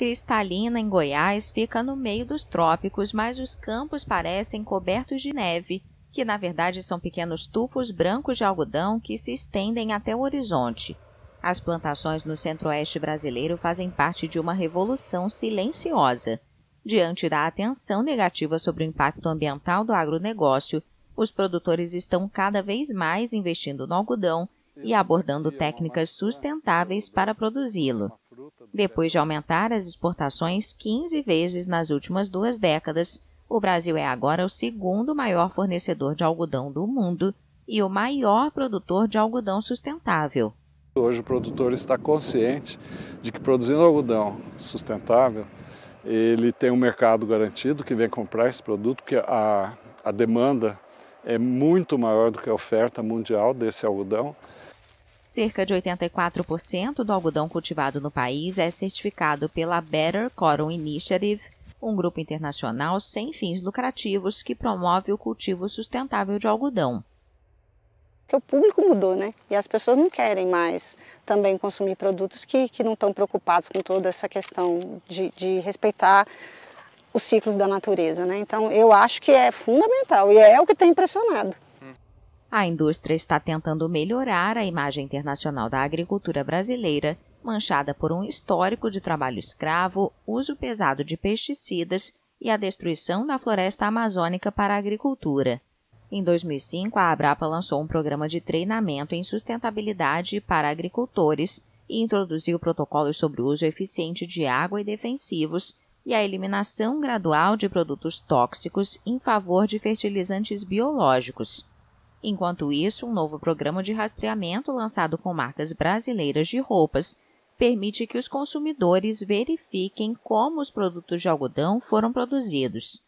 Cristalina, em Goiás, fica no meio dos trópicos, mas os campos parecem cobertos de neve, que na verdade são pequenos tufos brancos de algodão que se estendem até o horizonte. As plantações no centro-oeste brasileiro fazem parte de uma revolução silenciosa. Diante da atenção negativa sobre o impacto ambiental do agronegócio, os produtores estão cada vez mais investindo no algodão e abordando técnicas sustentáveis para produzi-lo. Depois de aumentar as exportações 15 vezes nas últimas duas décadas, o Brasil é agora o segundo maior fornecedor de algodão do mundo e o maior produtor de algodão sustentável. Hoje o produtor está consciente de que produzindo algodão sustentável, ele tem um mercado garantido que vem comprar esse produto, porque a, a demanda é muito maior do que a oferta mundial desse algodão. Cerca de 84% do algodão cultivado no país é certificado pela Better Cotton Initiative, um grupo internacional sem fins lucrativos que promove o cultivo sustentável de algodão. Porque o público mudou, né? E as pessoas não querem mais também consumir produtos que, que não estão preocupados com toda essa questão de, de respeitar os ciclos da natureza, né? Então eu acho que é fundamental e é o que tem impressionado. A indústria está tentando melhorar a imagem internacional da agricultura brasileira, manchada por um histórico de trabalho escravo, uso pesado de pesticidas e a destruição da floresta amazônica para a agricultura. Em 2005, a Abrapa lançou um programa de treinamento em sustentabilidade para agricultores e introduziu protocolos sobre o uso eficiente de água e defensivos e a eliminação gradual de produtos tóxicos em favor de fertilizantes biológicos. Enquanto isso, um novo programa de rastreamento lançado com marcas brasileiras de roupas permite que os consumidores verifiquem como os produtos de algodão foram produzidos.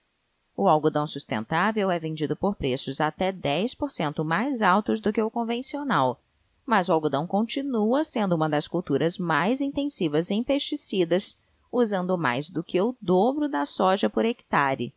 O algodão sustentável é vendido por preços até 10% mais altos do que o convencional, mas o algodão continua sendo uma das culturas mais intensivas em pesticidas, usando mais do que o dobro da soja por hectare.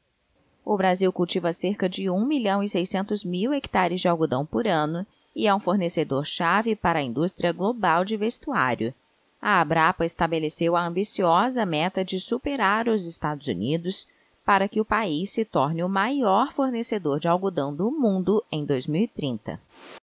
O Brasil cultiva cerca de 1 milhão e 600 mil hectares de algodão por ano e é um fornecedor-chave para a indústria global de vestuário. A Abrapa estabeleceu a ambiciosa meta de superar os Estados Unidos para que o país se torne o maior fornecedor de algodão do mundo em 2030.